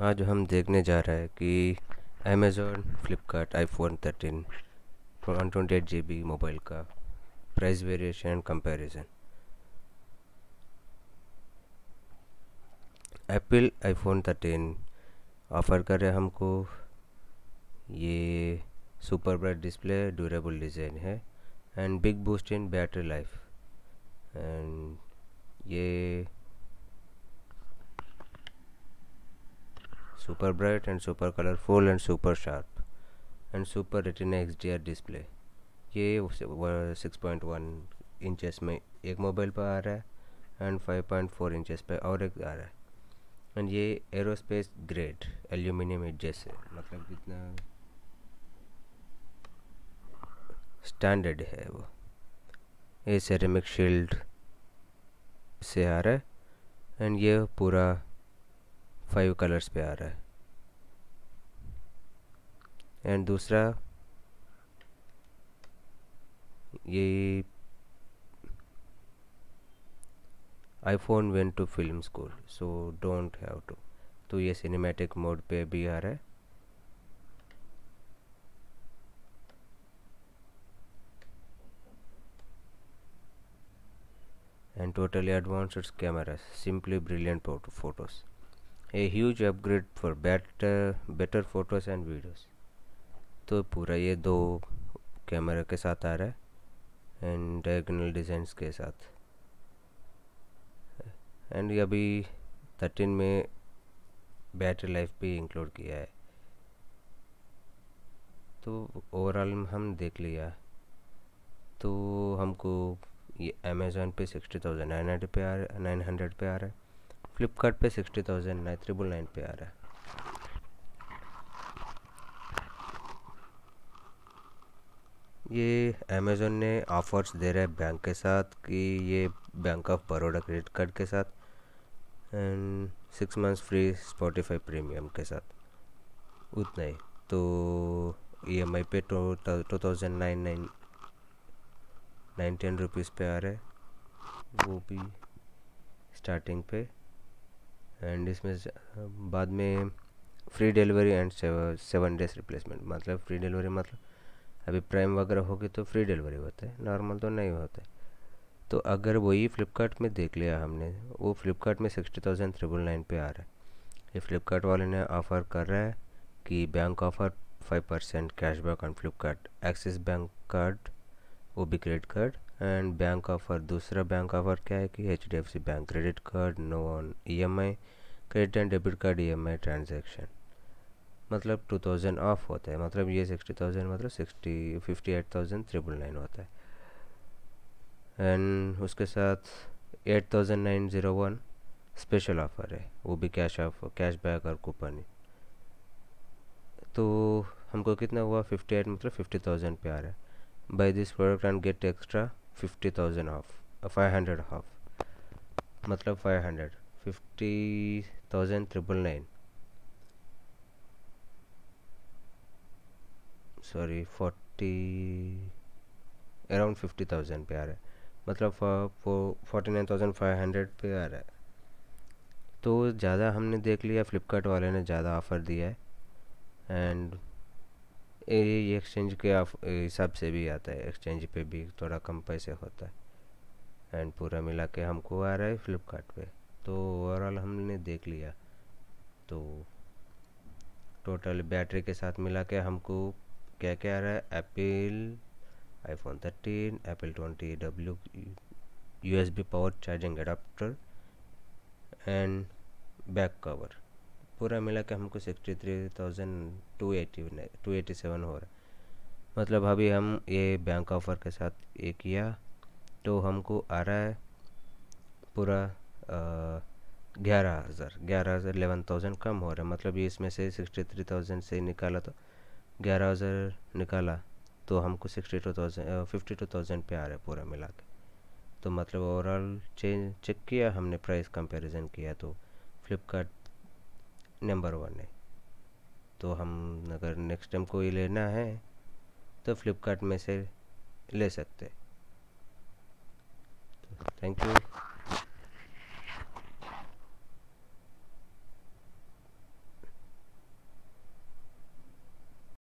आज हम देखने जा रहे हैं कि Amazon Flipkart iPhone thirteen one twenty eight G B mobile का price variation and comparison Apple iPhone thirteen offer कर रहे हमको ये super bright display durable design है and big boost in battery life and ये super bright and super colorful and super sharp and super retina R display ये six point one inches में एक mobile पर आ रहा है and five point four inches पर और एक आ रहा है एंड ये एरोस्पेस ग्रेड एल्यूमिनियम एडजेस जैसे मतलब कितना स्टैंडर्ड है वो ये सेरेमिक शील्ड से आ रहा है एंड ये पूरा फाइव कलर्स पे आ रहा है एंड दूसरा ये iPhone when to film school so don't have to तो ये सिनेमैटिक मोड पे भी आ रहा है and totally advance camera simply brilliant photos a huge upgrade for better better photos and videos तो पूरा ये दो कैमरा के साथ आ रहा है एंड डायगनल डिज़ाइंस के साथ एंड अभी थर्टीन में बैटरी लाइफ भी इंक्लूड किया है तो ओवरऑल हम देख लिया तो हमको ये अमेज़ोन पे सिक्सटी थाउजेंड नाइन हंड्रेड पे आ रहा है नाइन हंड्रेड पे आ रहा है फ्लिपकार्ट पे sixty thousand nine triple nine पे आ रहा है ये अमेज़ोन ने ऑफ़र्स दे रहा है बैंक के साथ कि ये bank of Baroda credit card के साथ and six months free Spotify premium के साथ उतना ही तो ई एम आई पे two two thousand nine nine nineteen rupees पे आ रहा है वो भी स्टार्टिंग पे एंड इसमें बाद में free delivery and seven days replacement मतलब फ्री डिलीवरी मतलब अभी प्राइम वगैरह होगी तो फ्री डिलीवरी होता है नॉर्मल तो नहीं होता है तो अगर वही फ्लिपकार्ट में देख लिया हमने वो फ्लिपकार्ट में सिक्सटी थाउजेंड ट्रिपल नाइन पे आ रहा है ये फ्लिपकार्ट वाले ने ऑफ़र कर रहा है कि bank offer five percent cashback on Flipkart Axis bank card वो भी credit card and bank offer दूसरा बैंक ऑफर क्या है कि H D F C bank credit card no on E M I credit and debit card E M I transaction मतलब two thousand off होता है मतलब ये सिक्सटी थाउजेंड मतलब sixty fifty eight thousand triple nine होता है and उसके साथ eight thousand nine zero one special offer है वो भी कैश ऑफ कैश बैक और कूपन तो हमको कितना हुआ फिफ्टी एट मतलब फिफ्टी थाउजेंड पे आ रहा है buy this product and get extra fifty thousand half five hundred half मतलब five hundred fifty thousand triple nine sorry forty around fifty thousand पे आ रहा है मतलब forty nine thousand five hundred पे आ रहा है तो ज़्यादा हमने देख लिया फ्लिपकार्ट वाले ने ज़्यादा ऑफ़र दिया है एंड ये एक्सचेंज के हिसाब से भी आता है एक्सचेंज पे भी थोड़ा कम पैसे होता है एंड पूरा मिला के हमको आ रहा है फ्लिपकार्ट पे तो ओवरऑल हमने देख लिया तो टोटल बैटरी के साथ मिला के हमको क्या क्या आ रहा है Apple iPhone thirteen Apple twenty W B power charging adapter and back cover पूरा मिला के हमको sixty three thousand two eighty two eighty seven हो रहा है मतलब अभी हम ये बैंक ऑफर के साथ ये किया तो हमको आ रहा है पूरा ग्यारह हज़ार ग्यारह हज़ार एलेवन थाउजेंड कम हो रहा है मतलब ये इसमें से सिक्सटी थ्री थाउजेंड से निकाला तो ग्यारह हज़ार निकाला तो हमको sixty two thousand fifty two thousand पे आ रहा है पूरा मिला के तो मतलब ओवरऑल चेंज चेक किया हमने प्राइस कंपैरिजन किया तो फ्लिपकार्ट नंबर वन है तो हम अगर नेक्स्ट टाइम कोई लेना है तो फ्लिपकार्ट में से ले सकते थैंक यू तो